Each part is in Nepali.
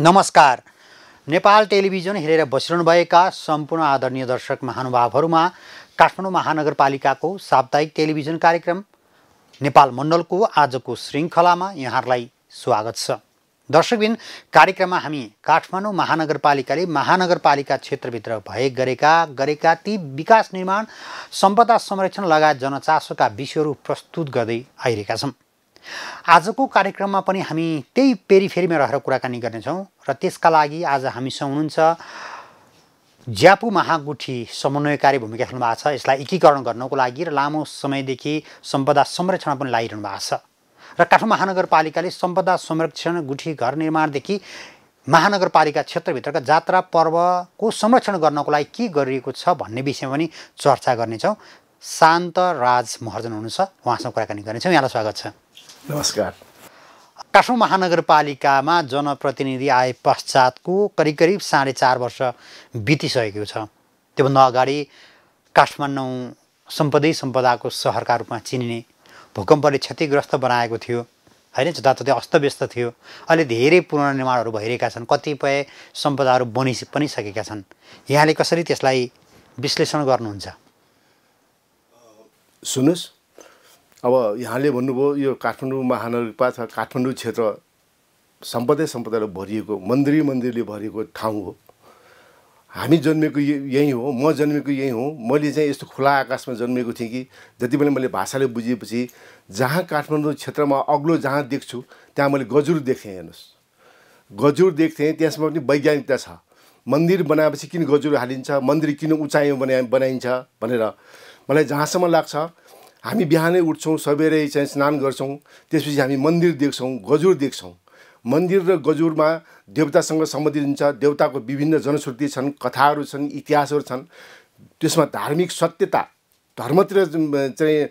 नमस्कार नेपाल टेलिभिजन हेरेर बसिरहनुभएका सम्पूर्ण आदरणीय दर्शक महानुभावहरूमा काठमाडौँ महानगरपालिकाको साप्ताहिक टेलिभिजन कार्यक्रम नेपाल मण्डलको आजको श्रृङ्खलामा यहाँहरूलाई स्वागत छ दर्शकबिन कार्यक्रममा हामी काठमाडौँ महानगरपालिकाले महानगरपालिका क्षेत्रभित्र भए गरेका गरेका ती विकास निर्माण सम्पदा संरक्षण लगायत जनचासोका विषयहरू प्रस्तुत गर्दै आइरहेका छौँ आजको कार्यक्रममा पनि हामी त्यही पेरिफेरीमा रहेर कुराकानी गर्नेछौँ र त्यसका लागि आज हामीसँग हुनुहुन्छ ज्यापु महागुठी समन्वयकारी भूमिका खेल्नु भएको छ यसलाई एकीकरण गर्नको लागि र लामो समयदेखि सम्पदा संरक्षण पनि लागिरहनु भएको छ र काठमाडौँ महानगरपालिकाले सम्पदा संरक्षण गुठी घर निर्माणदेखि महानगरपालिका क्षेत्रभित्रका जात्रा पर्वको संरक्षण गर्नको लागि के गरिएको छ भन्ने विषयमा पनि चर्चा गर्नेछौँ शान्त राज महर्जन हुनुहुन्छ उहाँसँग कुराकानी गर्नेछौँ यहाँलाई स्वागत छ नमस्कार काठमाडौँ महानगरपालिकामा जनप्रतिनिधि आए पश्चातको करिब करिब साढे चार वर्ष बितिसकेको छ त्योभन्दा अगाडि काठमाडौँ सम्पदै सम्पदाको सहरका रूपमा चिनिने भूकम्पले क्षतिग्रस्त बनाएको थियो होइन जताततै अस्तव्यस्त थियो अहिले धेरै पुनर्निर्माणहरू भइरहेका छन् कतिपय सम्पदाहरू बनि पनि सकेका छन् यहाँले कसरी त्यसलाई विश्लेषण गर्नुहुन्छ सुन्नुहोस् अब यहाँले भन्नुभयो यो काठमाडौँ महानगरपालिका छ काठमाडौँ क्षेत्र सम्पदै सम्पदाले भरिएको मन्दिर मन्दिरले भरिएको ठाउँ हो हामी जन्मेको यहीँ हो म जन्मेको यहीँ हो मैले चाहिँ यस्तो खुला आकाशमा जन्मेको थिएँ कि जति बेला मैले भाषाले बुझेपछि जहाँ काठमाडौँ क्षेत्रमा अग्लो जहाँ देख्छु त्यहाँ मैले गजुर देख्थेँ हेर्नुहोस् गजुर देख्थेँ त्यसमा पनि वैज्ञानिकता छ मन्दिर बनाएपछि किन गजुर हालिन्छ मन्दिर किन उचाइमा बना बनाइन्छ भनेर मलाई जहाँसम्म लाग्छ हामी बिहानै उठ्छौँ सबेरै चाहिँ स्नान गर्छौँ त्यसपछि हामी मन्दिर देख्छौँ गजुर देख्छौँ मन्दिर र गजुरमा देवतासँग सम्बन्धित हुन्छ देवताको विभिन्न जनश्रुति छन् कथाहरू छन् इतिहासहरू छन् त्यसमा धार्मिक सत्यता धर्मतिर चाहिँ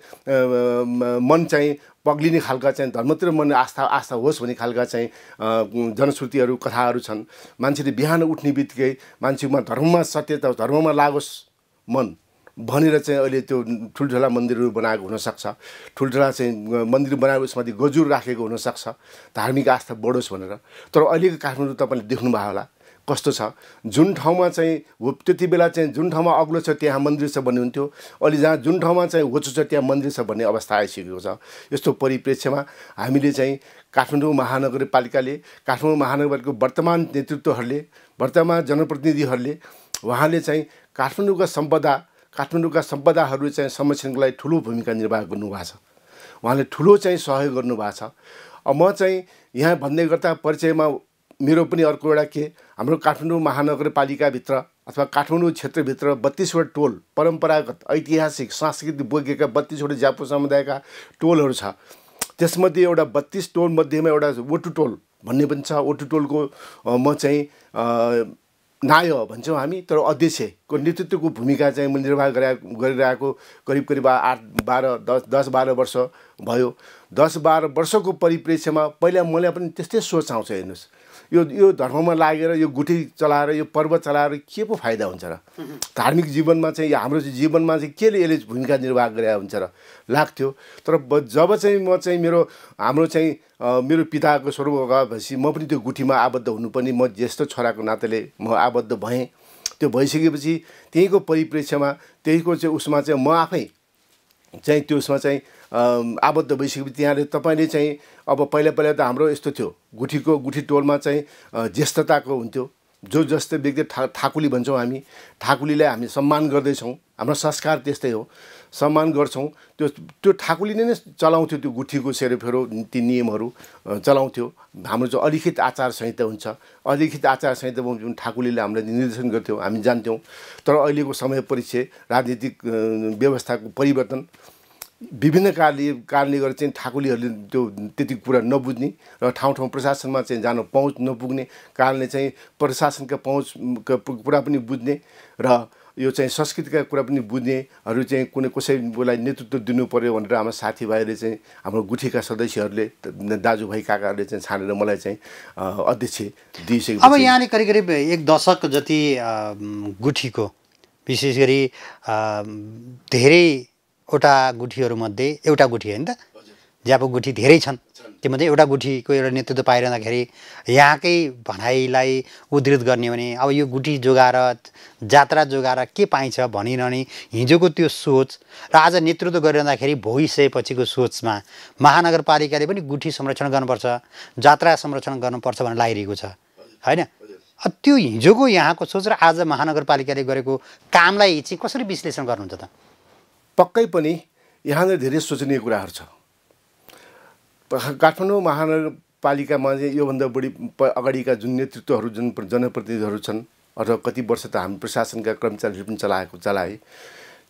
मन चाहिँ पग्लिने खालका चाहिँ धर्मतिर मन आस्था आस्था होस् भन्ने खालका चाहिँ जनश्रुतिहरू कथाहरू छन् मान्छेले बिहान उठ्ने बित्तिकै मान्छेमा धर्ममा सत्यता धर्ममा लागोस् मन भनेर चाहिँ अहिले त्यो ठुल्ठुला मन्दिरहरू बनाएको हुनसक्छ ठुल्ठुला चाहिँ मन्दिर बनाएर उसमाथि गजुर राखेको हुनसक्छ धार्मिक आस्था बढोस् भनेर तर अहिलेको काठमाडौँ तपाईँले देख्नुभयो होला कस्तो छ जुन ठाउँमा चाहिँ हो त्यति बेला चाहिँ जुन ठाउँमा अग्लो छ त्यहाँ मन्दिर छ भन्ने हुन्थ्यो अहिले जहाँ जुन ठाउँमा चाहिँ होचो छ त्यहाँ मन्दिर छ भन्ने अवस्था आइसकेको छ यस्तो परिप्रेक्ष्यमा हामीले चाहिँ काठमाडौँ महानगरपालिकाले काठमाडौँ महानगरपालिकाको वर्तमान नेतृत्वहरूले वर्तमान जनप्रतिनिधिहरूले उहाँले चाहिँ काठमाडौँका सम्पदा काठमाडौँका सम्पदाहरू चाहिँ संरक्षणको लागि ठुलो भूमिका निर्वाह गर्नुभएको छ उहाँले ठुलो चाहिँ सहयोग गर्नुभएको छ म चाहिँ यहाँ भन्ने गर्दा परिचयमा मेरो पनि अर्को एउटा के हाम्रो काठमाडौँ महानगरपालिकाभित्र अथवा काठमाडौँ क्षेत्रभित्र बत्तिसवटा टोल परम्परागत ऐतिहासिक सांस्कृतिक बोकेका बत्तिसवटा ज्यापु समुदायका टोलहरू छ त्यसमध्ये एउटा बत्तिस टोलमध्येमा एउटा ओटु टोल भन्ने पनि छ ओटु टोलको म चाहिँ नायो भन्छौँ हामी तर अध्यक्षको नेतृत्वको भूमिका चाहिँ मैले निर्वाह गरे गरिरहेको करिब करिब आठ बाह्र दस दस बाह्र वर्ष भयो दस बाह्र वर्षको परिप्रेक्ष्यमा पहिला मलाई पनि त्यस्तै सोच आउँछ हेर्नुहोस् यो यो धर्ममा लागेर यो गुठी चलाएर यो पर्व चलाएर के पो फाइदा हुन्छ र धार्मिक जीवनमा चाहिँ हाम्रो जीवनमा चाहिँ केले यसले भूमिका निर्वाह गरे हुन्छ र लाग्थ्यो तर जब चाहिँ म चाहिँ मेरो हाम्रो चाहिँ मेरो पिताको स्वरूप भएपछि म पनि त्यो गुठीमा आबद्ध हुनु पनि म ज्येष्ठ छोराको नाताले म आबद्ध भएँ त्यो भइसकेपछि त्यहीँको परिप्रेक्ष्यमा त्यहीँको चाहिँ उसमा चाहिँ म आफै चाहिँ त्यसमा चाहिँ आबद्ध भइसकेपछि त्यहाँले तपाईँले चाहिँ अब पहिला पहिला त हाम्रो यस्तो थियो गुठीको गुठी टोलमा चाहिँ ज्येष्ठताको हुन्थ्यो जो जस्तै व्यक्ति ठा ठाकुली भन्छौँ हामी ठाकुलीलाई हामी सम्मान गर्दैछौँ हाम्रो संस्कार त्यस्तै हो सम्मान गर्छौँ त्यो त्यो ठाकुरले नै चलाउँथ्यो त्यो गुठीको सेरोफेरो ती नियमहरू चलाउँथ्यो हाम्रो जो अलिखित आचार संहिता हुन्छ अलिखित आचार संहिता जुन ठाकुरले हामीलाई निर्देशन गर्थ्यौँ हामी जान्थ्यौँ तर अहिलेको समय परिचय राजनीतिक व्यवस्थाको परिवर्तन विभिन्न कारणले कारणले गर्दा चाहिँ ठाकुलीहरूले त्यो त्यति कुरा नबुझ्ने र ठाउँ ठाउँ प्रशासनमा चाहिँ जान पहुँच नपुग्ने कारणले चाहिँ प्रशासनका पहुँचका कुरा पनि बुझ्ने र यो चाहिँ संस्कृतिका कुरा पनि बुझ्नेहरू चाहिँ कुनै कसैलाई नेतृत्व दिनु पऱ्यो भनेर हाम्रो साथीभाइले चाहिँ हाम्रो गुठीका सदस्यहरूले दाजुभाइ काकाहरूले चाहिँ छानेर मलाई चाहिँ अध्यक्ष दिइसकेको अब यहाँले करिब करिब एक दशक जति गुठीको विशेष गरी धेरैवटा गुठीहरूमध्ये एउटा गुठी होइन त ज्यापो गुठी धेरै छन् त्योमध्ये एउटा गुठीको एउटा नेतृत्व पाइरहँदाखेरि यहाँकै भनाइलाई उद्धृत गर्ने भने अब यो गुठी जोगाएर जात्रा जोगाएर के पाइन्छ भनिरहने हिजोको त्यो सोच र आज नेतृत्व गरिरहँदाखेरि भोगिसकेपछिको सोचमा महानगरपालिकाले पनि गुठी संरक्षण गर्नुपर्छ जात्रा संरक्षण गर्नुपर्छ भनेर लागिरहेको छ होइन त्यो हिजोको यहाँको सोच र आज महानगरपालिकाले गरेको कामलाई चाहिँ कसरी विश्लेषण गर्नुहुन्छ त पक्कै पनि यहाँनिर धेरै सोचनीय कुराहरू छ काठमाडौँ महानगरपालिकामा चाहिँ योभन्दा बढी अगाडिका जुन नेतृत्वहरू जुन जनप्रतिनिधिहरू छन् अथवा कति वर्ष त हामी प्रशासनका कर्मचारीहरू पनि चलाएको चलाए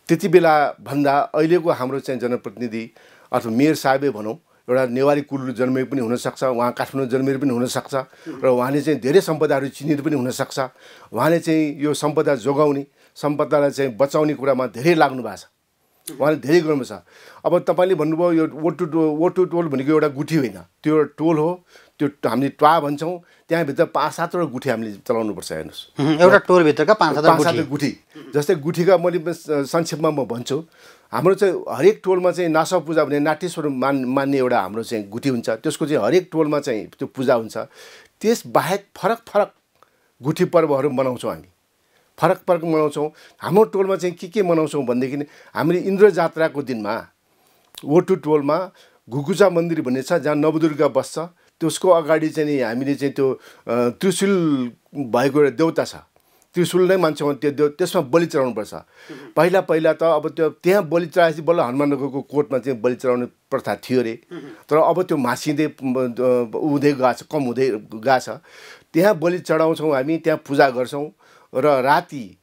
त्यति बेलाभन्दा अहिलेको हाम्रो चाहिँ जनप्रतिनिधि अथवा मेयर साहबै भनौँ एउटा नेवारी कुल जन्मे पनि हुनसक्छ उहाँ काठमाडौँ जन्मेर पनि हुनसक्छ र उहाँले चाहिँ धेरै सम्पदाहरू चिनेर पनि हुनसक्छ उहाँले चाहिँ यो सम्पदा जोगाउने सम्पदालाई चाहिँ बचाउने कुरामा धेरै लाग्नु भएको छ उहाँले धेरै गर्नु छ अब तपाईँले भन्नुभयो यो वट टु टोल वट टु टोल भनेको एउटा गुठी होइन त्यो एउटा टोल हो त्यो हामीले ट्वा भन्छौँ त्यहाँभित्र पाँच सातवटा गुठी हामीले चलाउनुपर्छ हेर्नुहोस् एउटा टोलभित्रका पाँच पाँच सातवटा गुठी जस्तै गुठीका मैले संक्षेपमा म भन्छु हाम्रो चाहिँ हरेक टोलमा चाहिँ नासा पूजा भने नाट्यश्वर मान् मान्ने एउटा हाम्रो चाहिँ गुठी हुन्छ त्यसको चाहिँ हरेक टोलमा चाहिँ त्यो पूजा हुन्छ त्यस बाहेक फरक फरक गुठी पर्वहरू मनाउँछौँ हामी फरक फरक मनाउँछौँ हाम्रो टोलमा चाहिँ के के मनाउँछौँ भनेदेखि हामीले इन्द्र जात्राको दिनमा वटु टोलमा घुकुचा मन्दिर भन्ने छ जहाँ नवदुर्गा बस्छ त्यसको अगाडि चाहिँ हामीले चाहिँ त्यो त्रिशुल भएको एउटा देउता छ त्रिशुल नै मान्छौँ त्यो देउ त्यसमा बलि चढाउनुपर्छ पहिला पहिला त अब त्यो त्यहाँ बलि चढाएपछि बल्ल हनुमानगरको कोटमा चाहिँ बलि चढाउने प्रथा थियो अरे तर अब त्यो मासिँदै हुँदै गएको छ कम हुँदै गएको छ त्यहाँ बलि चढाउँछौँ हामी त्यहाँ पूजा गर्छौँ र राति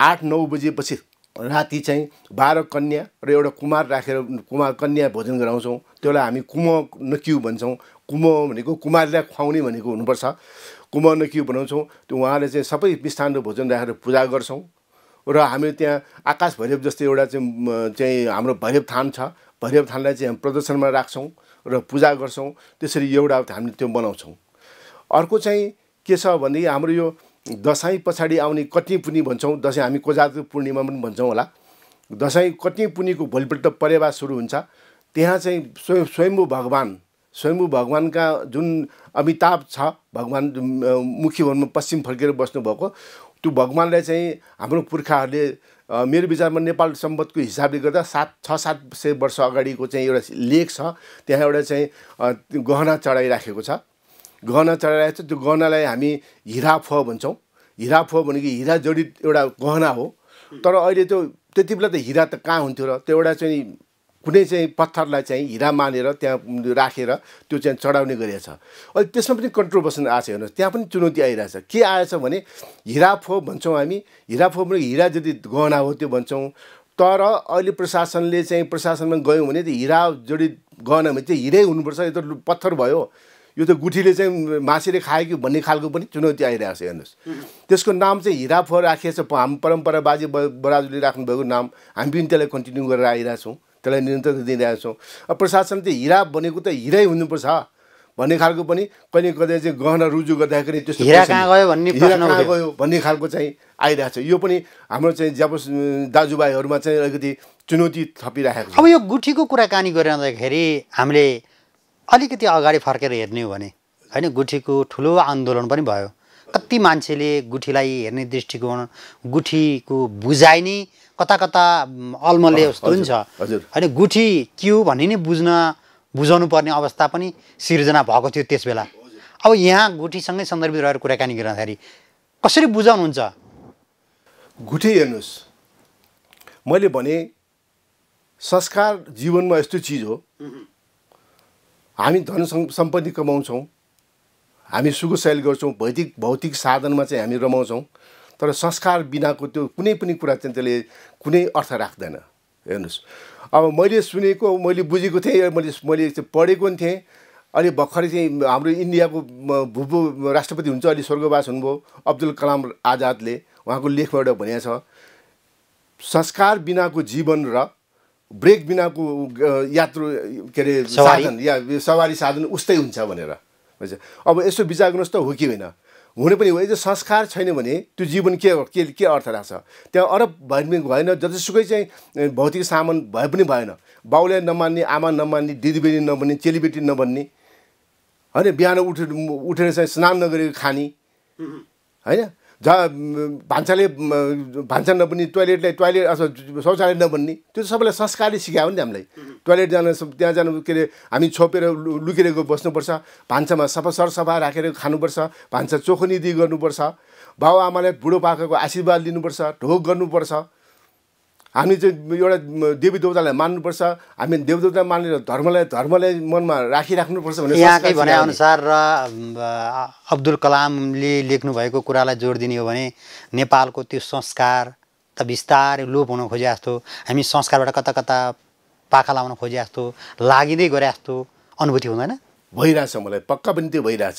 आठ नौ बजेपछि राति चाहिँ बाह्र कन्या र एउटा कुमार राखेर कुमार कन्या भोजन गराउँछौँ त्यसलाई हामी कुम नक्यु भन्छौँ कुम भनेको कुमारलाई खुवाउने भनेको हुनुपर्छ कुम नक्यु बनाउँछौँ त्यो उहाँले चाहिँ सबै र भोजन राखेर पूजा गर्छौँ र हामी त्यहाँ आकाश भैरव जस्तै एउटा चाहिँ चाहिँ हाम्रो भैरव थान छ भैरव थानलाई चाहिँ हामी प्रदर्शनमा राख्छौँ र पूजा गर्छौँ त्यसरी एउटा हामीले त्यो बनाउँछौँ अर्को चाहिँ के छ भनेदेखि हाम्रो यो दसैँ पछाडि आउने कति पुनि भन्छौँ दसैँ हामी कोजातु पूर्णिमा पनि भन्छौँ होला दसैँ कति पुनिको भोलिपल्ट परेवा सुरु हुन्छ त्यहाँ चाहिँ स्वयं स्वयम्भू भगवान् स्वयम्भू भगवान्का जुन अमिताभ छ भगवान् मुख्य भवनमा पश्चिम फर्केर बस्नुभएको त्यो भगवान्लाई चाहिँ हाम्रो पुर्खाहरूले मेरो विचारमा नेपाल सम्बन्धको हिसाबले गर्दा सात छ सात सय वर्ष अगाडिको चाहिँ एउटा लेख छ त्यहाँ एउटा चाहिँ गहना चढाइराखेको छ गहना चढाइरहेको छ त्यो गहनालाई हामी हिरा फ भन्छौँ हिरा फ भनेको हिरा जडित एउटा गहना हो तर अहिले त्यो त्यति बेला त हिरा त कहाँ हुन्थ्यो र त्यो एउटा चाहिँ कुनै चाहिँ पत्थरलाई चाहिँ हिरा मानेर त्यहाँ राखेर त्यो चाहिँ चढाउने गरिरहेछ अहिले त्यसमा पनि कन्ट्रोभर्सन आएछ हेर्नुहोस् त्यहाँ पनि चुनौती आइरहेछ के आएछ भने हिराफो भन्छौँ हामी हिराफो भनेको हिरा जति गहना हो त्यो भन्छौँ तर अहिले प्रशासनले चाहिँ प्रशासनमा गयौँ भने त्यो हिरा गहना भने चाहिँ हिरै हुनुपर्छ यो त पत्थर भयो यो त गुठीले चाहिँ मासेले खायो कि भन्ने खालको पनि चुनौती आइरहेको छ हेर्नुहोस् त्यसको नाम चाहिँ हिराफो राखिएको छ हाम्रो परम्परा बाजे बराजुले राख्नुभएको नाम हामी पनि त्यसलाई कन्टिन्यू गरेर आइरहेछौँ त्यसलाई निरन्तरता दिइरहेछौँ अब प्रशासनले हिरा भनेको त हिरै हुनुपर्छ भन्ने खालको पनि कहिले कहिले चाहिँ गहना रुजु गर्दाखेरि त्यस्तो हिरा कहाँ गयो भन्ने हिरा कहाँ गयो भन्ने खालको चाहिँ आइरहेको छ यो पनि हाम्रो चाहिँ जब दाजुभाइहरूमा चाहिँ अलिकति चुनौती थपिरहेको छ अब यो गुठीको कुराकानी गरिरहँदाखेरि हामीले अलिकति अगाडि फर्केर हेर्ने हो भने होइन गुठीको ठुलो आन्दोलन पनि भयो कति मान्छेले गुठीलाई हेर्ने दृष्टिकोण गुठीको बुझाइ नै कता कता अल्मले जस्तो पनि छ होइन गुठी के हो भन्ने नै बुझ्न बुझाउनु पर्ने अवस्था पनि सिर्जना भएको थियो त्यसबेला अब यहाँ गुठीसँगै सन्दर्भित रहेर कुराकानी गर्दाखेरि कसरी बुझाउनुहुन्छ गुठी हेर्नुहोस् मैले भने संस्कार जीवनमा यस्तो चिज हो हामी धन सम्पत्ति कमाउँछौँ हामी सुखशैल गर्छौँ भौतिक भौतिक साधनमा चाहिँ हामी रमाउँछौँ तर संस्कार बिनाको त्यो कुनै पनि कुरा चाहिँ त्यसले कुनै अर्थ राख्दैन हेर्नुहोस् अब मैले सुनेको मैले बुझेको थिएँ मैले मैले पढेको पनि थिएँ अहिले भर्खरै चाहिँ हाम्रो इन्डियाको भूभू राष्ट्रपति हुन्छ अहिले स्वर्गवास हुनुभयो अब्दुल कलाम आजादले उहाँको लेखमा एउटा भनिएको छ संस्कार बिनाको जीवन र ब्रेक बिनाको यात्रु के अरे साधन या सवारी साधन उस्तै हुन्छ भनेर अब यसो विचार गर्नुहोस् त हो कि होइन हुने पनि हो यदि संस्कार छैन भने त्यो जीवन के के के अर्थ राख्छ त्यहाँ अरब भए पनि भएन जतिसुकै चाहिँ भौतिक सामान भए पनि भएन बाउले नमान्ने आमा नमान्ने दिदीबहिनी नबन्ने चेलीबेटी नबन्ने होइन बिहान उठेर उठेर चाहिँ स्नान नगरेको खाने होइन जहाँ भान्साले भान्सा नबन्ने टोइलेटलाई टोइलेट अथवा शौचालय नबन्ने त्यो त सबैलाई संस्कारले सिकायो नि हामीलाई टोइलेट जान त्यहाँ जानु के अरे हामी छोपेर लुकेर बस्नुपर्छ भान्सामा सफा सरसफा राखेर खानुपर्छ भान्सा निधि गर्नुपर्छ बाबुआमालाई बुढोपाकाको आशीर्वाद लिनुपर्छ ढोक गर्नुपर्छ हामी चाहिँ एउटा देवी देवतालाई मान्नुपर्छ हामी देवदेवता मानेर धर्मलाई धर्मलाई मनमा राखिराख्नुपर्छ भने यहाँकै भनाइअनुसार र अब्दुल कलामले लेख्नुभएको कुरालाई जोड दिने हो भने नेपालको त्यो संस्कार त बिस्तारै लोप हुन खोजे जस्तो हामी संस्कारबाट कता कता पाखा लाउन खोजे जस्तो लागिँदै गरे जस्तो अनुभूति हुँदैन भइरहेछ मलाई पक्का पनि त्यो भइरहेछ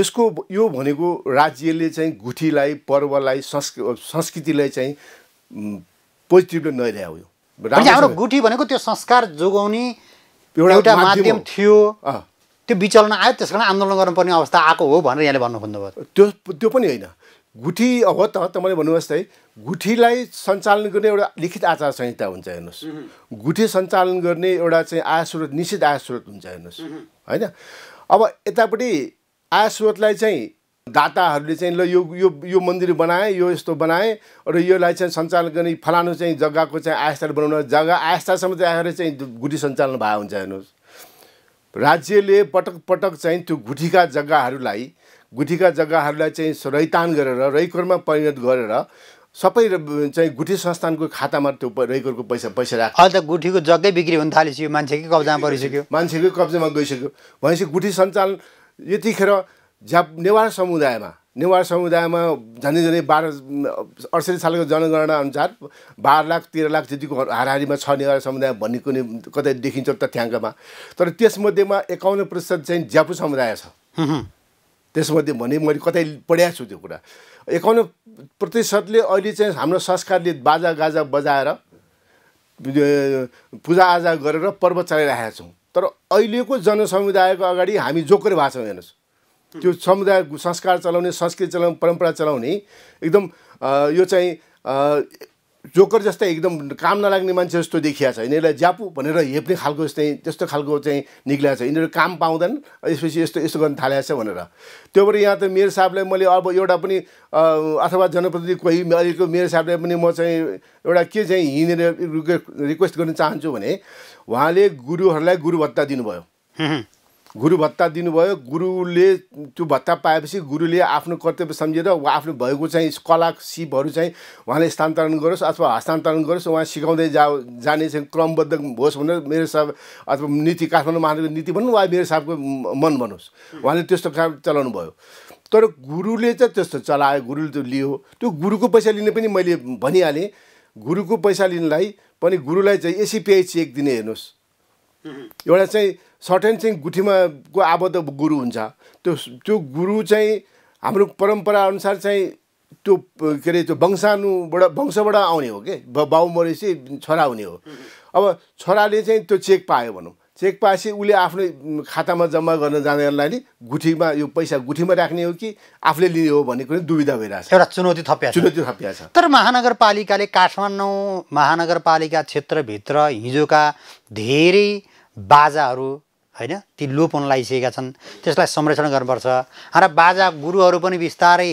यसको यो भनेको राज्यले चाहिँ गुठीलाई पर्वलाई संस्कृ संस्कृतिलाई चाहिँ पोजिटिभले नल्यायो यो हाम्रो गुठी भनेको त्यो संस्कार जोगाउने एउटा माध्यम थियो त्यो विचलन आयो त्यस कारण आन्दोलन गर्नुपर्ने अवस्था आएको हो भनेर यहाँले भन्नु खोज्नुभयो त्यो त्यो पनि होइन गुठी अब त तपाईँले भन्नु है गुठीलाई सञ्चालन गर्ने एउटा लिखित आचार संहिता हुन्छ हेर्नुहोस् गुठी सञ्चालन गर्ने एउटा चाहिँ आय स्रोत निश्चित आय स्रोत हुन्छ हेर्नुहोस् होइन अब यतापट्टि आय स्रोतलाई चाहिँ दाताहरूले चाहिँ ल यो यो यो मन्दिर बनाए यो यस्तो बनाएँ र योलाई चाहिँ सञ्चालन गर्ने फलानु चाहिँ जग्गाको चाहिँ आस्था बनाउन जग्गा आस्थासम्म चाहिँ आएर चाहिँ गुठी सञ्चालन भए हुन्छ हेर्नुहोस् राज्यले पटक पटक चाहिँ त्यो गुठीका जग्गाहरूलाई गुठीका जग्गाहरूलाई चाहिँ रैतान गरेर रैकरमा परिणत गरेर सबै चाहिँ गुठी संस्थानको खातामा त्यो रैकरको पैसा पैसा राख अहिले त गुठीको जग्गै बिक्री हुन थालिसक्यो मान्छेकै कब्जामा परिसक्यो मान्छेकै कब्जामा गइसक्यो भनेपछि गुठी सञ्चालन यतिखेर झ्याप नेवार समुदायमा नेवार समुदायमा झन्डै झन्डै बाह्र अडसठी सालको जनगणना अनुसार बाह्र लाख तेह्र लाख जतिको हाराहारीमा छ नेवार समुदाय भन्ने कुनै कतै देखिन्छ तथ्याङ्कमा तर त्यसमध्येमा एकाउन्न प्रतिशत चाहिँ ज्यापु समुदाय छ त्यसमध्ये भने मैले कतै पढाएको छु त्यो कुरा एकाउन्न प्रतिशतले अहिले चाहिँ हाम्रो संस्कारले बाजा गाजा बजाएर पूजाआजा गरेर पर्व चलाइरहेका छौँ तर अहिलेको जनसमुदायको अगाडि हामी जोकर भएको छौँ हेर्नुहोस् त्यो समुदाय संस्कार चलाउने संस्कृति चलाउने परम्परा चलाउने एकदम यो चाहिँ जोकर जस्तै एकदम काम नलाग्ने मान्छे जस्तो देखिया छ यिनीहरूलाई ज्यापु भनेर हेप्ने खालको जस्तै त्यस्तो खालको चाहिँ निक्लिया छ यिनीहरू काम पाउँदैन यसपछि यस्तो यस्तो गर्न थाले छ भनेर त्यो भएर यहाँ त मेयर साहबलाई मैले अब एउटा पनि अथवा जनप्रतिनिधि कोही अहिलेको मेयर साहबलाई पनि म चाहिँ एउटा के चाहिँ हिँडेर रिक्वेस्ट गर्न चाहन्छु भने उहाँले गुरुहरूलाई गुरुभत्ता दिनुभयो गुरु भत्ता दिनुभयो गुरुले त्यो भत्ता पाएपछि गुरुले आफ्नो कर्तव्य सम्झेर वा आफ्नो भएको चाहिँ कला सिपहरू चाहिँ उहाँले स्थानान्तरण गरोस् अथवा हस्तान्तरण गरोस् उहाँ सिकाउँदै जा जाने चाहिँ क्रमबद्ध होस् भनेर मेरो साहब अथवा नीति काठमाडौँ महानगरको नीति भनौँ वा मेरो साहबको मन भनोस् उहाँले त्यस्तो चलाउनु भयो तर गुरुले चाहिँ त्यस्तो चलायो गुरुले त्यो लियो त्यो गुरुको पैसा लिने पनि मैले भनिहालेँ गुरुको पैसा लिनलाई पनि गुरुलाई चाहिँ एसिपिआई चेक दिने हेर्नुहोस् एउटा चाहिँ चाहिँ गुठीमा गुठीमाको आबद्ध गुरु हुन्छ त्यो त्यो गुरु चाहिँ हाम्रो परम्पराअनुसार चाहिँ त्यो के अरे त्यो वंशानुबाट वंशबाट आउने हो कि बाउ मरेपछि छोरा हुने हो अब छोराले चाहिँ त्यो चेक पायो भनौँ चेक पाएपछि उसले आफ्नो खातामा जम्मा गर्न जानेहरूलाई नि गुठीमा यो पैसा गुठीमा राख्ने हो कि आफूले लिने हो भन्ने कुनै दुविधा भइरहेको छ एउटा चुनौती थपिया चुनौती थपिया छ तर महानगरपालिकाले काठमाडौँ महानगरपालिका क्षेत्रभित्र हिजोका धेरै बाजाहरू होइन ती लोप हुन लागिसकेका छन् त्यसलाई संरक्षण गर्नुपर्छ र बाजा गुरुहरू पनि बिस्तारै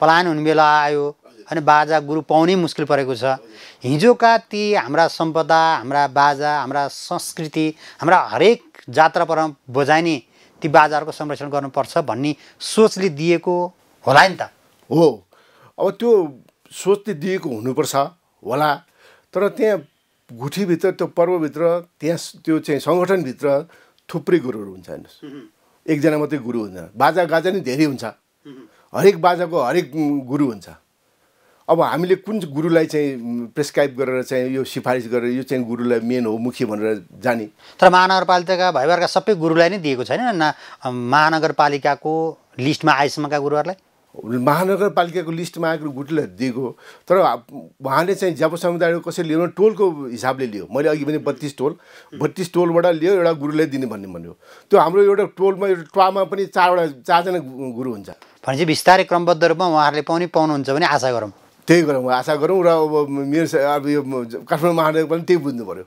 पलायन हुने बेला आयो होइन बाजा गुरु पाउनै मुस्किल परेको छ हिजोका ती हाम्रा सम्पदा हाम्रा बाजा हाम्रा संस्कृति हाम्रा हरेक जात्रा पर बजाइने ती बाजाहरूको संरक्षण गर्नुपर्छ भन्ने सोचले दिएको होला नि त हो अब त्यो सोचले दिएको हुनुपर्छ होला तर त्यहाँ गुठीभित्र त्यो पर्वभित्र त्यहाँ त्यो चाहिँ सङ्गठनभित्र थुप्रै गुरुहरू हुन्छ हेर्नुहोस् एकजना मात्रै गुरु हुन्छ बाजा गाजा नि धेरै हुन्छ हरेक बाजाको हरेक गुरु हुन्छ अब हामीले कुन गुरुलाई चाहिँ प्रेस्क्राइब गरेर चाहिँ यो सिफारिस गरेर यो चाहिँ गुरुलाई मेन हो मुख्य भनेर जाने तर महानगरपालिकाका भैबरका सबै गुरुलाई नै दिएको छैन न महानगरपालिकाको लिस्टमा आएसम्मका गुरुहरूलाई महानगरपालिकाको लिस्टमा आएको गुटुलहरू दिएको तर उहाँले चाहिँ ज्यापो समुदाय कसरी लियो टोलको हिसाबले लियो मैले अघि भने बत्तिस टोल बत्तिस टोलबाट लियो एउटा गुरुलाई दिने भन्ने भन्यो त्यो हाम्रो एउटा टोलमा एउटा ट्वामा पनि चारवटा चारजना गुरु हुन्छ भनेपछि बिस्तारै क्रमबद्ध रूपमा उहाँहरूले पाउने पाउनुहुन्छ भने आशा गरौँ त्यही गरौँ आशा गरौँ र अब मेरो अब यो काठमाडौँ महानगर पनि त्यही बुझ्नु पऱ्यो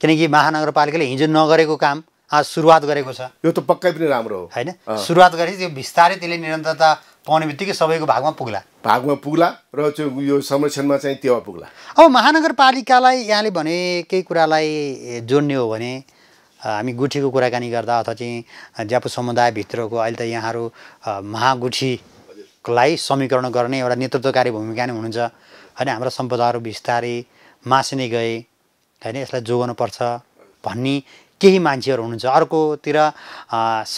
किनकि महानगरपालिकाले हिजो नगरेको काम आज सुरुवात गरेको छ यो त पक्कै पनि राम्रो हो होइन सुरुवात गरेपछि त्यो बिस्तारै त्यसले निरन्तरता पाउने बित्तिकै सबैको भागमा पुग्ला भागमा पुग्ला र चाहिँ यो संरक्षणमा चाहिँ त्यो पुग्ला अब महानगरपालिकालाई यहाँले भने केही कुरालाई जोड्ने हो भने हामी गुठीको कुराकानी गर्दा अथवा चाहिँ ज्यापु समुदायभित्रको अहिले त यहाँहरू महागुठीलाई समीकरण गर्ने एउटा नेतृत्वकारी भूमिका नै हुनुहुन्छ होइन हाम्रा सम्पदाहरू बिस्तारै मासिने गए होइन यसलाई जोगाउनुपर्छ भन्ने केही मान्छेहरू हुनुहुन्छ अर्कोतिर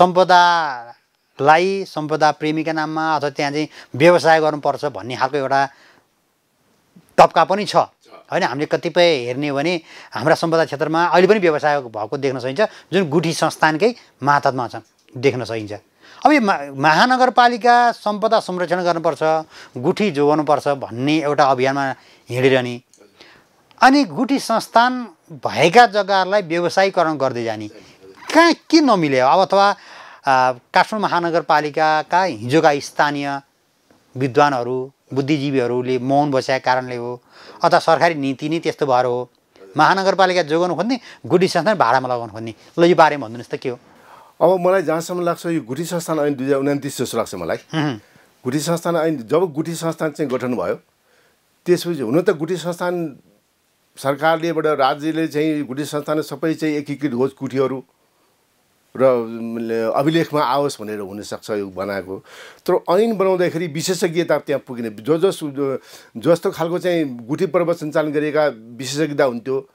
सम्पदा लाई सम्पदा प्रेमीका नाममा अथवा त्यहाँ चाहिँ व्यवसाय गर्नुपर्छ भन्ने खालको एउटा तब्का पनि छ होइन हामीले कतिपय हेर्ने हो भने हाम्रा सम्पदा क्षेत्रमा अहिले पनि व्यवसाय भएको देख्न सकिन्छ जुन गुठी संस्थानकै मातहतमा छ देख्न सकिन्छ अब यो महानगरपालिका सम्पदा संरक्षण गर्नुपर्छ गुठी जोगाउनुपर्छ भन्ने एउटा अभियानमा हिँडिरहने अनि गुठी संस्थान भएका जग्गाहरूलाई व्यवसायीकरण गर्दै जाने कहाँ के नमिल्यो अब अथवा काठमाडौँ महानगरपालिकाका हिजोका स्थानीय विद्वानहरू बुद्धिजीवीहरूले मौन बसेका कारणले हो अथवा सरकारी नीति नै त्यस्तो भएर हो महानगरपालिका जोगाउनु खोज्ने गुठी संस्थान भाडामा लगाउनु खोज्ने ल यो बारेमा भनिदिनुहोस् त के हो अब मलाई जहाँसम्म लाग्छ यो गुठी संस्थान ऐन दुई हजार उनातिस जस्तो लाग्छ मलाई गुठी संस्थान ऐन जब गुठी संस्थान चाहिँ गठन भयो त्यसपछि हुन त गुठी संस्थान सरकारलेबाट राज्यले चाहिँ गुठी संस्थान सबै चाहिँ एकीकृत होस् गुठीहरू र अभिलेखमा आओस् भनेर हुनसक्छ यो बनाएको तर ऐन बनाउँदाखेरि विशेषज्ञता त्यहाँ पुगिने जो जस जस्तो खालको चाहिँ गुठी पर्व सञ्चालन गरिएका विशेषज्ञता हुन्थ्यो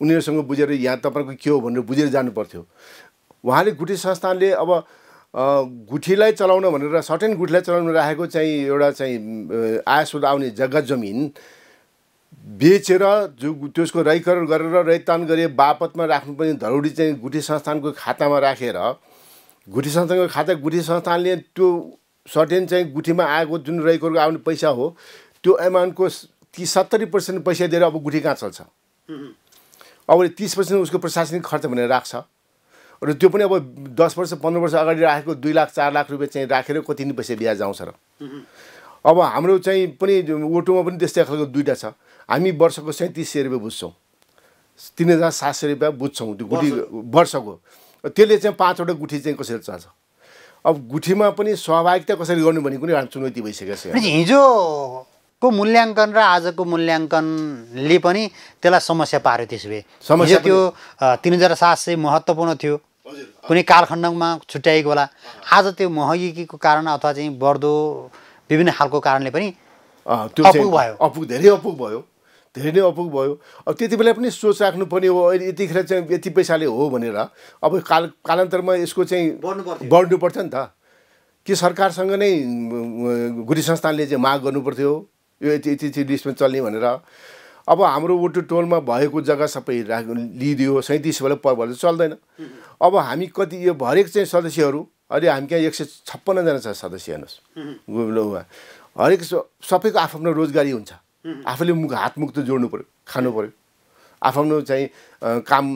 उनीहरूसँग बुझेर यहाँ तपाईँको के हो भनेर बुझेर जानु पर्थ्यो उहाँले गुठी संस्थानले अब गुठीलाई चलाउन भनेर सर्टेन गुठीलाई चलाउन राखेको चाहिँ एउटा चाहिँ आय आउने जग्गा जमिन बेचेर जो त्यसको रैकरण गरेर रैतान गरे बापतमा राख्नु पनि धरौडी चाहिँ गुठी संस्थानको खातामा राखेर गुठी संस्थानको खाता गुठी संस्थानले त्यो सर्टेन चाहिँ गुठीमा आएको जुन रैकरको आउने पैसा हो त्यो एमाउन्टको ती सत्तरी पर्सेन्ट पैसा दिएर अब गुठी कहाँ चल्छ अब तिस पर्सेन्ट उसको प्रशासनिक खर्च भनेर राख्छ र त्यो पनि अब दस वर्ष पन्ध्र वर्ष अगाडि राखेको दुई लाख चार लाख रुपियाँ चाहिँ राखेर कति नै पैसा ब्याज आउँछ र अब हाम्रो चाहिँ पनि ओटोमा पनि त्यस्तै खालको दुइटा छ हामी वर्षको सैँतिस सय रुपियाँ बुझ्छौँ तिन हजार सात सय रुपियाँ बुझ्छौँ त्यो गुठी वर्षको त्यसले चाहिँ पाँचवटा गुठी चाहिँ कसरी चाहन्छ अब गुठीमा पनि सहभागिता कसरी गर्नु भन्ने कुनै एउटा चुनौती भइसकेको छ हिजोको मूल्याङ्कन र आजको मूल्याङ्कनले पनि त्यसलाई समस्या पार्यो त्यसो भए समस्या त्यो तिन हजार सात सय महत्त्वपूर्ण थियो कुनै कालखण्डमा छुट्याइएको होला आज त्यो महँगीको कारण अथवा चाहिँ बढ्दो विभिन्न खालको कारणले पनि अपुग भयो अपुग धेरै अपुग भयो धेरै नै अपुग भयो अब त्यति बेला पनि सोच राख्नुपर्ने हो अहिले यतिखेर चाहिँ यति पैसाले हो भनेर अब काल कालान्तरमा यसको चाहिँ बढ्नु पर्थ्यो नि त के सरकारसँग नै गुरी संस्थानले चाहिँ माग गर्नुपर्थ्यो यो यति यति लिस्टमा चल्ने भनेर अब हाम्रो वटु टोलमा भएको जग्गा सबै राख लिइदियो सैँतिस पर पर्वहरू चल्दैन अब हामी कति यो हरेक चाहिँ सदस्यहरू अहिले हामी कहाँ एक सय छप्पन्नजना छ सदस्य हेर्नुहोस् हरेक सबैको आफ्नो रोजगारी हुन्छ आफैले मुख हात मुख त जोड्नु पऱ्यो खानु पऱ्यो आफ्नो चाहिँ काम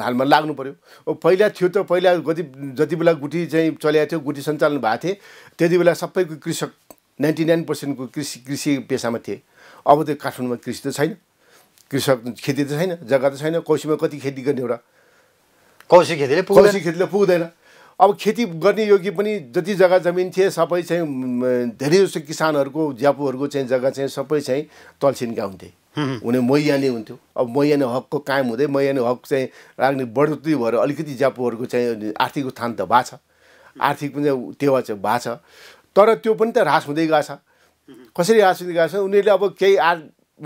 हालमा लाग्नु पऱ्यो पहिला थियो त पहिला जति जति बेला गुठी चाहिँ चल्याएको थियो गुठी सञ्चालन भएको थिए त्यति बेला सबैको कृषक नाइन्टी नाइन पर्सेन्टको कृषि कृषि पेसामा थिए अब त्यो काठमाडौँमा कृषि त छैन कृषक खेती त छैन जग्गा त छैन कौसीमा कति खेती गर्ने एउटा कौसी खेतीले कौसी खेतीले पुग्दैन अब खेती गर्ने योग्य पनि जति जग्गा जमिन थिए सबै चाहिँ धेरै जस्तो किसानहरूको ज्यापुहरूको चाहिँ जग्गा चाहिँ सबै चाहिँ तल्सिनका हुन्थे हुने मैयानी हुन्थ्यो अब मैयानी हकको कायम हुँदै मैयानी हक चाहिँ राख्ने बढोत्तरी भएर अलिकति ज्यापुहरूको चाहिँ आर्थिक उत्थान त भएको छ आर्थिक पनि टेवा चाहिँ भएको छ तर त्यो पनि त ह्रास हुँदै गएको छ कसरी ह्रास हुँदै गएको छ उनीहरूले अब केही आ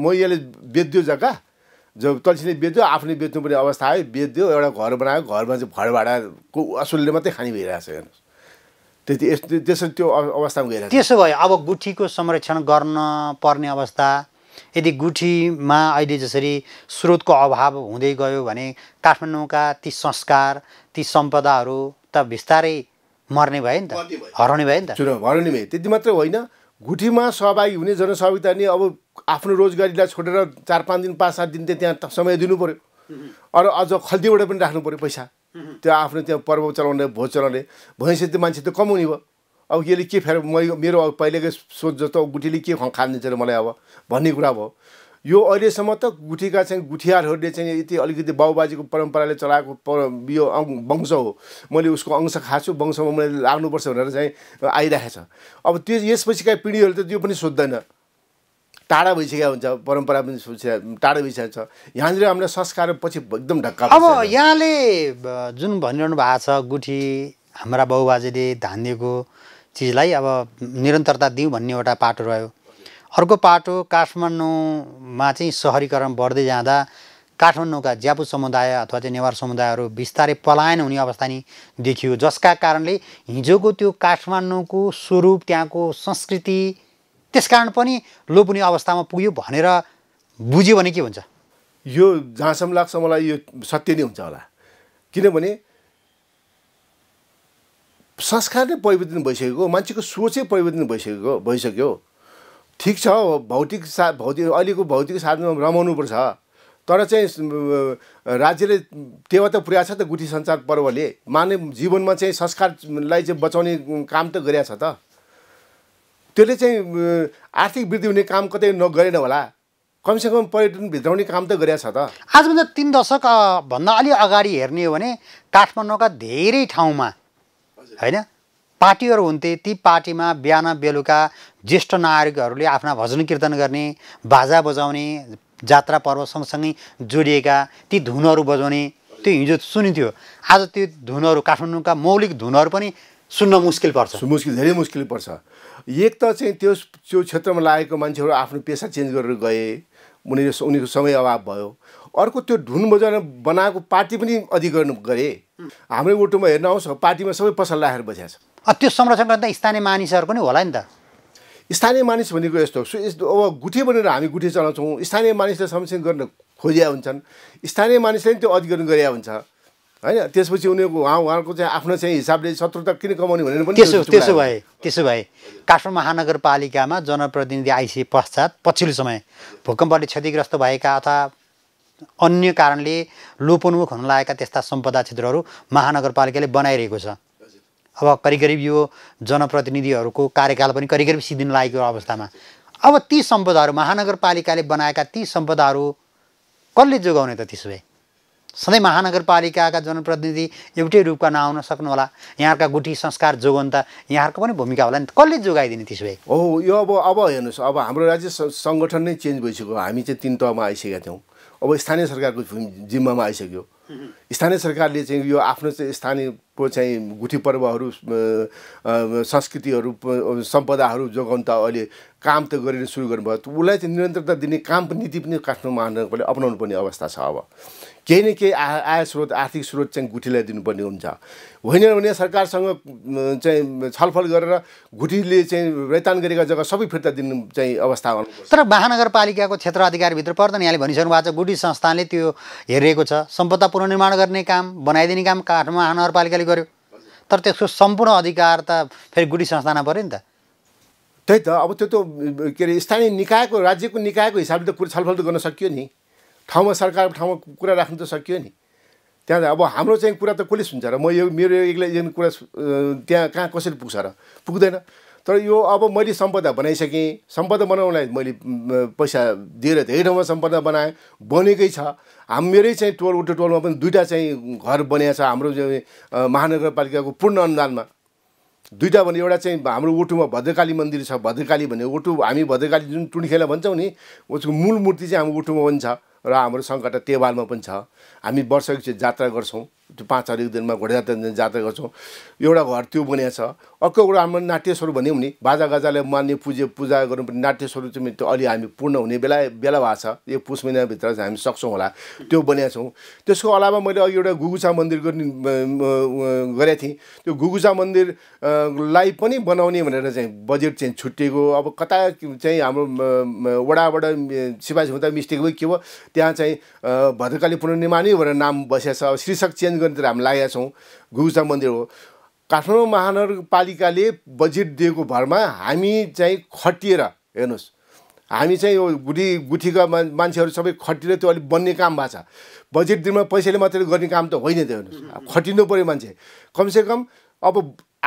मैयाले बेच्दियो जग्गा जब तल्सिने बेच्यो आफूले बेच्नुपर्ने अवस्था आयो बेच्दियो एउटा घर बनायो घरमा चाहिँ घर भाडाको असुलले मात्रै खानी भइरहेको छ हेर्नुहोस् त्यति यस्तो त्यसरी त्यो अवस्थामा गइरहेको त्यसो भयो अब गुठीको संरक्षण गर्न पर्ने अवस्था यदि गुठीमा अहिले जसरी स्रोतको अभाव हुँदै गयो भने काठमाडौँका ती संस्कार ती सम्पदाहरू त बिस्तारै मर्ने भयो नि त हराउने भयो नि त हराउने भयो त्यति मात्रै होइन गुठीमा सहभागी हुने जनसहभागिता नि अब आफ्नो रोजगारीलाई छोडेर चार पाँच दिन पाँच सात दिन चाहिँ त्यहाँ समय दिनु पऱ्यो अरू अझ खल्तीबाट पनि राख्नु पऱ्यो पैसा त्यो आफ्नो त्यहाँ पर्व चलाउने भोज चलाउने भएपछि त्यो मान्छे त कमाउने भयो अब यसले के फेर म मेरो अब पहिलेकै सोच जस्तो गुठीले के खानिदिन्छ र मलाई अब भन्ने कुरा भयो यो अहिलेसम्म त गुठीका चाहिँ गुठियारहरूले चाहिँ यति अलिकति बाउबाजीको परम्पराले चलाएको पर यो वंश हो मैले उसको अंश खाँछु वंशमा मैले लाग्नुपर्छ भनेर चाहिँ आइरहेको छ अब त्यो यसपछिका पिँढीहरूले त त्यो पनि सोध्दैन टाढा भइसकेको हुन्छ परम्परा पनि टाढा भइसकेको छ यहाँनिर हाम्रो संस्कार पछि एकदम ढक्का अब यहाँले जुन भनिरहनु भएको छ गुठी हाम्रा बाउबाजेले धानिएको चिजलाई अब निरन्तरता दिउँ भन्ने एउटा पाटो रह्यो अर्को पाटो काठमाडौँमा चाहिँ सहरीकरण बढ्दै जाँदा काठमाडौँका ज्यापु समुदाय अथवा चाहिँ नेवार समुदायहरू बिस्तारै पलायन हुने अवस्था नै देखियो जसका कारणले हिजोको त्यो काठमाडौँको स्वरूप त्यहाँको संस्कृति त्यस कारण पनि लोप अवस्थामा पुग्यो भनेर बुझ्यो भने के हुन्छ यो जहाँसम्म लाग्छ मलाई यो सत्य नै हुन्छ होला किनभने संस्कार नै परिवर्तन भइसकेको मान्छेको सोचै परिवर्तन भइसकेको भइसक्यो ठिक छ भौतिक सा भौतिक अहिलेको भौतिक साधनमा रमाउनुपर्छ तर चाहिँ राज्यले टेवा त पुर्याएको छ त गुठी सञ्चार पर्वले मानव जीवनमा चाहिँ संस्कारलाई चाहिँ बचाउने काम त गरिरहेको छ त त्यसले चाहिँ आर्थिक वृद्धि हुने काम कतै नगरेन होला कमसेकम पर्यटन भित्राउने काम त गरिरहेको छ त आजभन्दा तिन दशक भन्दा अलि अगाडि हेर्ने हो भने काठमाडौँका धेरै ठाउँमा होइन पार्टीहरू हुन्थे ती पार्टीमा बिहान बेलुका ज्येष्ठ नागरिकहरूले आफ्ना भजन कीर्तन गर्ने बाजा बजाउने जात्रा पर्व सँगसँगै जोडिएका ती धुनहरू बजाउने त्यो हिजो सुनिन्थ्यो आज त्यो धुनहरू काठमाडौँका मौलिक धुनहरू पनि सुन्न मुस्किल पर्छ मुस्किल धेरै मुस्किल पर्छ एक त चाहिँ त्यो त्यो क्षेत्रमा लागेको मान्छेहरू आफ्नो पेसा चेन्ज गरेर गए उनीहरू उनीहरूको समय अभाव भयो अर्को त्यो ढुन बजाएर बनाएको पार्टी पनि अधिकरण गरे हाम्रै ओटोमा हेर्न आउँछ पार्टीमा सबै पसल राखेर बसेको छ त्यो संरक्षण गर्दा स्थानीय मानिसहरू पनि होला नि त स्थानीय मानिस भनेको यस्तो अब गुठी बनेर हामी गुठी चलाउँछौँ स्थानीय मानिसले संरक्षण गर्न खोजिया हुन्छन् स्थानीय मानिसले पनि त्यो अधिकरण गरेका हुन्छ होइन त्यसपछि उनीहरूको उहाँ उहाँहरूको चाहिँ आफ्नो चाहिँ हिसाबले शत्रुता किन कमाउने भनेर पनि त्यसो त्यसो भए त्यसो भए काठमाडौँ महानगरपालिकामा जनप्रतिनिधि आइसके पश्चात पछिल्लो समय भूकम्पले क्षतिग्रस्त भएका अथवा अन्य कारणले लोपोन्मुख हुन लागेका त्यस्ता सम्पदा क्षेत्रहरू महानगरपालिकाले बनाइरहेको छ अब करिब करिब यो जनप्रतिनिधिहरूको कार्यकाल पनि करिब करिब सिद्धिन लागेको अवस्थामा अब ती सम्पदाहरू महानगरपालिकाले बनाएका ती सम्पदाहरू कसले जोगाउने त त्यसो भए सधैँ महानगरपालिकाका जनप्रतिनिधि एउटै रूपका नआउन होला यहाँका गुठी संस्कार जोगन्ता यहाँहरूको पनि भूमिका होला नि कसले जोगाइदिने त्यसो भए हो यो अब अब हेर्नुहोस् अब हाम्रो राज्य सङ्गठन नै चेन्ज भइसक्यो हामी चाहिँ तिन तहमा आइसकेका थियौँ अब स्थानीय सरकारको जिम्मामा आइसक्यो स्थानीय सरकारले चाहिँ यो आफ्नो चाहिँ स्थानीयको चाहिँ गुठी पर्वहरू संस्कृतिहरू सम्पदाहरू जोगाउन त अहिले काम त गरिन सुरु गर्नुभयो उसलाई चाहिँ निरन्तरता दिने काम पनि नीति पनि काठमाडौँ महानगरपालिका अप्नाउनु पर्ने अवस्था छ अब केही न केही आय आय स्रोत आर्थिक स्रोत चाहिँ गुठीलाई दिनुपर्ने हुन्छ होइन भने सरकारसँग चाहिँ छलफल गरेर गुठीले चाहिँ रैतान गरेका जग्गा सबै फिर्ता दिनु चाहिँ अवस्था तर महानगरपालिकाको क्षेत्र अधिकारभित्र पर्दैन यहाँले भनिसक्नु भएको छ गुठी संस्थानले त्यो हेरिएको छ सम्पदा पुनर्निर्माण गर्ने काम बनाइदिने काम काठमाडौँ महानगरपालिकाले गर्यो तर त्यसको सम्पूर्ण अधिकार त फेरि गुठी संस्थानमा पऱ्यो नि त त्यही त अब त्यो त के अरे स्थानीय निकायको राज्यको निकायको हिसाबले त कुरा छलफल त गर्न सकियो नि ठाउँमा सरकारको ठाउँमा कुरा राख्नु त सकियो नि त्यहाँ अब हाम्रो चाहिँ कुरा त कसले सुन्छ र म यो मेरो एक्लै एकजना कुरा त्यहाँ कहाँ कसरी पुग्छ र पुग्दैन तर यो अब मैले सम्पदा बनाइसकेँ सम्पदा बनाउनलाई मैले पैसा दिएर धेरै ठाउँमा सम्पदा बनाएँ बनेकै छ हाम चाहिँ टोल उठो टोलमा पनि दुइटा चाहिँ घर बनिएको छ हाम्रो महानगरपालिकाको पूर्ण अनुदानमा दुईवटा भने एउटा चाहिँ हाम्रो ओटुमा भद्रकाली मन्दिर छ भद्रकाली भन्ने ओटु हामी भद्रकाली जुन टुनिखेला भन्छौँ नि उसको मूल मूर्ति चाहिँ हाम्रो ओटुमा पनि छ र हाम्रो सङ्कट टेवालमा पनि छ हामी वर्षको चाहिँ जात्रा गर्छौँ त्यो पाँच तारिक दिनमा घोडेजात्रा जात्रा गर्छौँ एउटा घर त्यो बनिएको छ अर्को एउटा हाम्रो नाट्यस्वरूप भन्यौँ नि बाजागाजाले मान्ने पुजे पूजा गर्नु पनि नाट्यस्वरूप चाहिँ त्यो अलि हामी पूर्ण हुने बेला बेला भएको छ यो पुष महिनाभित्र चाहिँ हामी सक्छौँ होला त्यो बनाएको छौँ त्यसको अलावा मैले अघि एउटा गुगुचा मन्दिर गर्ने गरेको थिएँ त्यो गुगुचा मन्दिरलाई पनि बनाउने भनेर चाहिँ बजेट चाहिँ छुट्टिएको अब कता चाहिँ हाम्रो वडाबाट सिपाही हुँदा मिस्टेक भयो के भयो त्यहाँ चाहिँ भद्रकाली पुनर्निर्माण भनेर नाम बसेको छ शीर्षक चेन्ज गर्नेतिर हामी लागेका छौँ घुसा मन्दिर हो काठमाडौँ महानगरपालिकाले बजेट दिएको भरमा हामी चाहिँ खटिएर हेर्नुहोस् हामी चाहिँ यो गुठी गुठीका मान् मान्छेहरू सबै खटिएर त्यो अलिक बन्ने काम भएको छ बजेट दिनमा पैसाले मात्रै गर्ने काम त होइन त्यो हेर्नुहोस् खटिनु पऱ्यो मान्छे कमसेकम अब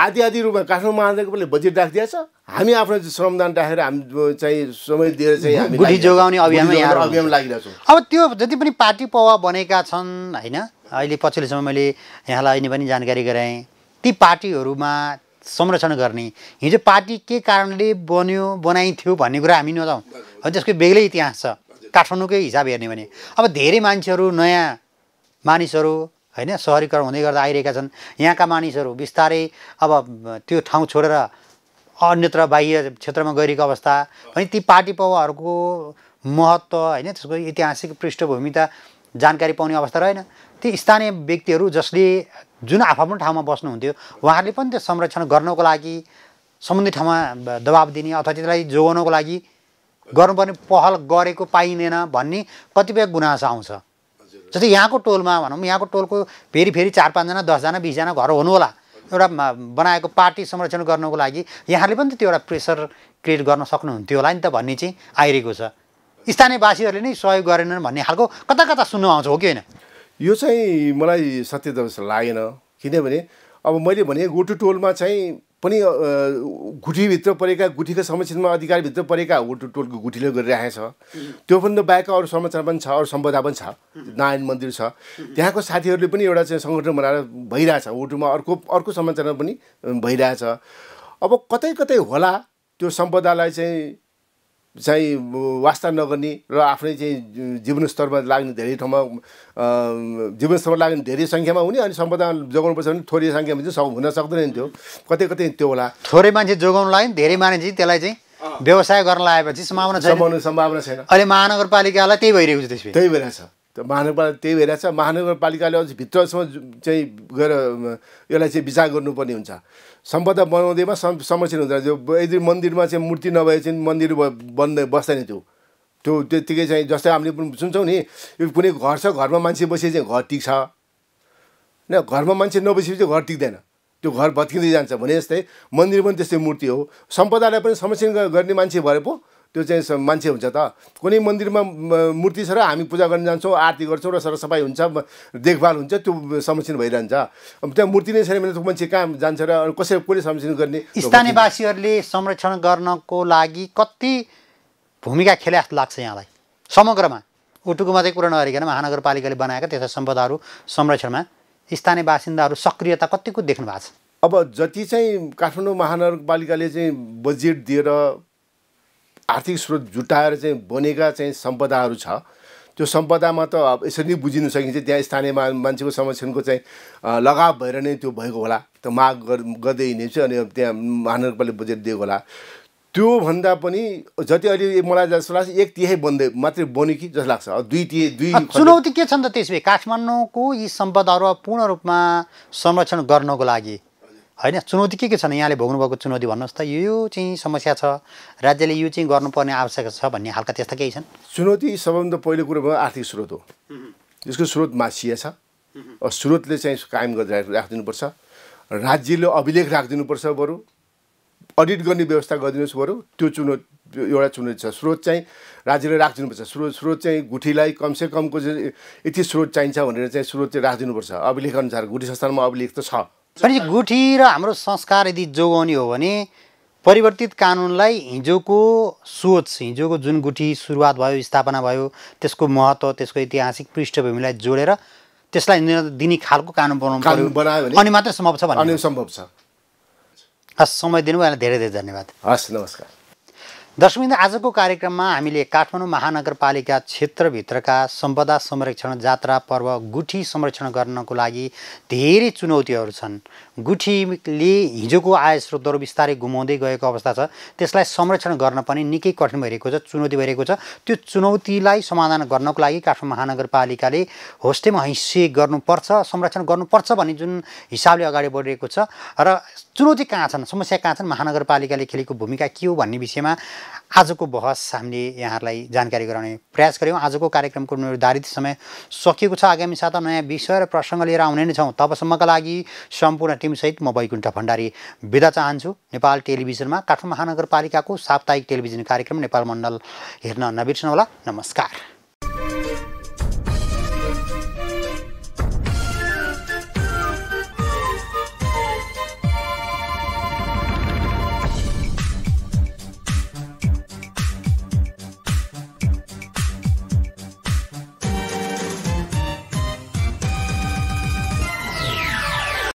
आदि आदि रूपमा काठमाडौँ महानगरपालिकाले बजेट छ हामी आफ्नो श्रमदान राखेर हामी चाहिँ समय दिएर चाहिँ हामी जोगाउने अभियान लागिरहेछौँ अब त्यो जति पनि पार्टी पवा बनेका छन् होइन अहिले पछिल्लो समय मैले यहाँलाई अहिले पनि जानकारी गराएँ ती पार्टीहरूमा संरक्षण गर्ने हिजो पार्टी के कारणले बन्यो बनाइन्थ्यो भन्ने कुरा हामी नजाउँ त्यसको बेग्लै इतिहास छ काठमाडौँकै हिसाब हेर्ने भने अब धेरै मान्छेहरू नयाँ मानिसहरू होइन सहरीकरण हुँदै गर्दा आइरहेका छन् यहाँका मानिसहरू बिस्तारै अब त्यो ठाउँ छोडेर अन्यत्र बाह्य क्षेत्रमा गइरहेको अवस्था अनि ती पार्टी पवाहरूको महत्त्व होइन त्यसको ऐतिहासिक पृष्ठभूमि त जानकारी पाउने अवस्था रहेन ती स्थानीय व्यक्तिहरू जसले जुन आफ्नो ठाउँमा बस्नुहुन्थ्यो उहाँहरूले पनि त्यो संरक्षण गर्नको लागि सम्बन्धित ठाउँमा दबाब दिने अथवा त्यसलाई जोगाउनको लागि गर्नुपर्ने पहल गरेको पाइँदैन भन्ने कतिपय गुनासो आउँछ जस्तै यहाँको टोलमा भनौँ यहाँको टोलको फेरि फेरि चार पाँचजना दसजना बिसजना घर हुनुहोला एउटा बनाएको पार्टी संरक्षण गर्नको लागि यहाँहरूले पनि त त्यो एउटा प्रेसर क्रिएट गर्न सक्नुहुन्थ्यो होला नि त भन्ने चाहिँ आइरहेको छ स्थानीयवासीहरूले नै सहयोग गरेनन् भन्ने खालको कता कता सुन्नु आउँछ हो कि होइन यो चाहिँ मलाई सत्य लागेन किनभने अब मैले भने गोटु टोलमा चाहिँ पनि गुठीभित्र परेका गुठीको संरक्षणमा अधिकारभित्र परेका टोलको गुठीले गरिरहेछ त्योभन्दा बाहेक अरू संरचना पनि छ अरू सम्पदा पनि छ नारायण मन्दिर छ त्यहाँको साथीहरूले पनि एउटा चाहिँ सङ्गठन बनाएर भइरहेछ वटुमा अर्को अर्को संरचना पनि भइरहेछ अब कतै कतै होला त्यो सम्पदालाई चाहिँ चाहिँ वास्ता नगर्ने र आफ्नै चाहिँ जीवनस्तरमा लाग्ने धेरै ठाउँमा जीवनस्तरमा लाग्ने धेरै सङ्ख्यामा हुने अनि सम्पदा पर्छ भने थोरै सङ्ख्यामा चाहिँ सब हुन सक्दैन थियो कतै कतै त्यो होला थोरै मान्छे जोगाउनु लागि धेरै मान्छे त्यसलाई चाहिँ व्यवसाय गर्न लागेपछि सम्भावना छैन सम्भावना छैन अहिले महानगरपालिकालाई त्यही भइरहेको छ त्यसपछि त्यही भइरहेछ महानगरपालिका त्यही भइरहेछ महानगरपालिकाले अझ भित्रसम्म चाहिँ गएर यसलाई चाहिँ विचार गर्नुपर्ने हुन्छ सम्पदा बनाउँदैमा समस्या हुँदैन त्यो यदि मन्दिरमा चाहिँ मूर्ति नभए चाहिँ मन्दिर बन्द बस्दैन त्यो त्यो त्यत्तिकै चाहिँ जस्तै हामीले पनि सुन्छौँ नि यो कुनै घर छ घरमा मान्छे बसे चाहिँ घर टिक्छ होइन घरमा मान्छे नबसेपछि घर टिक्दैन त्यो घर भत्किँदै जान्छ भने जस्तै मन्दिर पनि त्यस्तै मूर्ति हो सम्पदालाई पनि संरक्षण गर्ने मान्छे भए पो त्यो चाहिँ मान्छे हुन्छ त कुनै मन्दिरमा मूर्ति छ र हामी पूजा गर्न जान्छौँ आरती गर्छौँ र सरसफाइ हुन्छ देखभाल हुन्छ त्यो समस्या भइरहन्छ त्यहाँ मूर्ति नै छैन भने त्यो मान्छे कहाँ जान्छ र कसरी कसले संरक्षण गर्ने स्थानीयवासीहरूले संरक्षण गर्नको लागि कति भूमिका खेले जस्तो लाग्छ यहाँलाई समग्रमा उटुको मात्रै कुरा नगरिकन महानगरपालिकाले बनाएका त्यस्ता सम्पदाहरू संरक्षणमा स्थानीय बासिन्दाहरू सक्रियता कतिको देख्नु भएको छ अब जति चाहिँ काठमाडौँ महानगरपालिकाले चाहिँ बजेट दिएर आर्थिक स्रोत जुटाएर चाहिँ बनेका चाहिँ सम्पदाहरू छ त्यो सम्पदामा त अब यसरी नै बुझिनु सकिन्छ त्यहाँ स्थानीय मा मान्छेको संरक्षणको चाहिँ लगाव भएर नै त्यो भएको होला त्यो माग गर्दै हिँडेपछि अनि त्यहाँ महानगरपालिका बजेट दिएको होला त्योभन्दा पनि जति अहिले मलाई जस्तो लाग्छ एक तिहाई बन्दै मात्रै बन्यो कि जस्तो लाग्छ दुई तिहे दुई चुनौती के छन् त भए काठमाडौँको यी सम्पदाहरू पूर्ण रूपमा संरक्षण गर्नको लागि होइन चुनौती के के छन् यहाँले भोग्नुभएको चुनौती भन्नुहोस् त यो चाहिँ समस्या छ राज्यले यो चाहिँ गर्नुपर्ने आवश्यकता छ भन्ने खालका त्यस्ता केही छन् चुनौती सबभन्दा पहिलो कुरो भयो आर्थिक स्रोत हो यसको स्रोत मासिया छ स्रोतले चाहिँ कायम गरेर राखिदिनुपर्छ राज्यले अभिलेख राखिदिनुपर्छ बरु अडिट गर्ने व्यवस्था गरिदिनुहोस् बरु त्यो चुनौती एउटा चुनौती छ स्रोत चाहिँ राज्यले राखिदिनुपर्छ स्रोत स्रोत चाहिँ गुठीलाई कमसे कमको चाहिँ यति स्रोत चाहिन्छ भनेर चाहिँ स्रोत चाहिँ राखिदिनुपर्छ अनुसार गुठी संस्थानमा अभिलेख त छ भनेपछि गुठी र हाम्रो संस्कार यदि जोगाउने हो भने परिवर्तित कानुनलाई हिजोको सोच हिजोको जुन गुठी सुरुवात भयो स्थापना भयो त्यसको महत्त्व त्यसको ऐतिहासिक पृष्ठभूमिलाई जोडेर त्यसलाई दिने खालको कानुन बनाउनु पऱ्यो अनि मात्रै सम्भव छ भन्ने सम्भव छ हस् समय दिनुभयो धेरै धेरै धन्यवाद हस् नमस्कार दशमीन्द आजको कार्यक्रममा हामीले काठमाडौँ महानगरपालिका क्षेत्रभित्रका सम्पदा संरक्षण जात्रा पर्व गुठी संरक्षण गर्नको लागि धेरै चुनौतीहरू छन् गुठीले हिजोको आय स्रोतहरू बिस्तारै गुमाउँदै गएको अवस्था छ त्यसलाई संरक्षण गर्न पनि निकै कठिन भइरहेको छ चुनौती भइरहेको छ त्यो चुनौतीलाई समाधान गर्नको लागि काठमाडौँ महानगरपालिकाले होस्टेमा हैसे गर्नुपर्छ संरक्षण गर्नुपर्छ भन्ने जुन हिसाबले अगाडि बढिरहेको छ र चुनौती कहाँ छन् समस्या कहाँ छन् महानगरपालिकाले खेलेको भूमिका के हो भन्ने विषयमा आजको बहस हामीले यहाँहरूलाई जानकारी गराउने प्रयास गऱ्यौँ आजको कार्यक्रमको निर्धारित समय सकिएको छ आगामी साता नयाँ विषय र प्रसङ्ग लिएर आउने नै छौँ तबसम्मका लागि सम्पूर्ण सहित म वैकुण्ठ भण्डारी बिदा चाहन्छु नेपाल टेलिभिजनमा काठमाडौँ महानगरपालिकाको साप्ताहिक टेलिभिजन कार्यक्रम नेपाल मण्डल हेर्न नबिर्सनुहोला नमस्कार